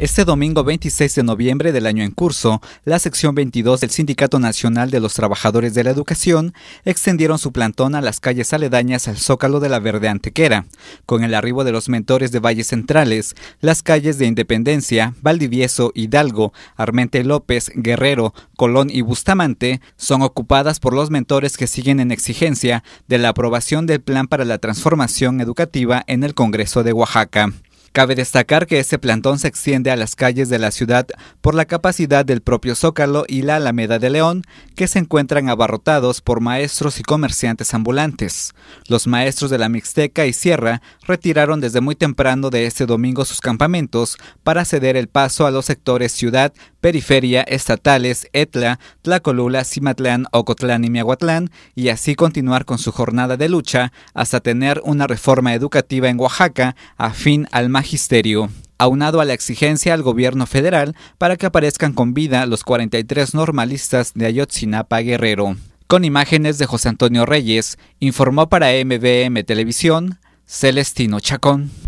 Este domingo 26 de noviembre del año en curso, la sección 22 del Sindicato Nacional de los Trabajadores de la Educación extendieron su plantón a las calles aledañas al zócalo de la Verde Antequera. Con el arribo de los mentores de Valles Centrales, las calles de Independencia, Valdivieso, Hidalgo, Armente López, Guerrero, Colón y Bustamante son ocupadas por los mentores que siguen en exigencia de la aprobación del Plan para la Transformación Educativa en el Congreso de Oaxaca. Cabe destacar que este plantón se extiende a las calles de la ciudad por la capacidad del propio Zócalo y la Alameda de León, que se encuentran abarrotados por maestros y comerciantes ambulantes. Los maestros de la Mixteca y Sierra retiraron desde muy temprano de este domingo sus campamentos para ceder el paso a los sectores ciudad, periferia, estatales, ETLA, Tlacolula, Cimatlán, Ocotlán y Miahuatlán, y así continuar con su jornada de lucha hasta tener una reforma educativa en Oaxaca a fin al magisterio aunado a la exigencia al gobierno federal para que aparezcan con vida los 43 normalistas de Ayotzinapa Guerrero. Con imágenes de José Antonio Reyes, informó para MBM Televisión Celestino Chacón.